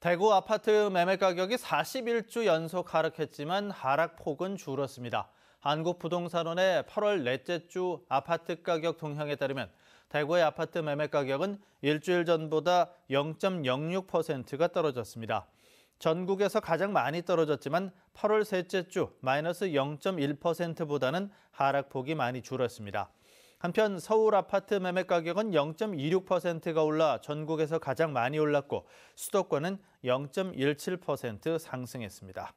대구 아파트 매매 가격이 41주 연속 하락했지만 하락폭은 줄었습니다. 한국부동산원의 8월 넷째 주 아파트 가격 동향에 따르면 대구의 아파트 매매 가격은 일주일 전보다 0.06%가 떨어졌습니다. 전국에서 가장 많이 떨어졌지만 8월 셋째 주 마이너스 0.1%보다는 하락폭이 많이 줄었습니다. 한편 서울 아파트 매매 가격은 0.26%가 올라 전국에서 가장 많이 올랐고 수도권은 0.17% 상승했습니다.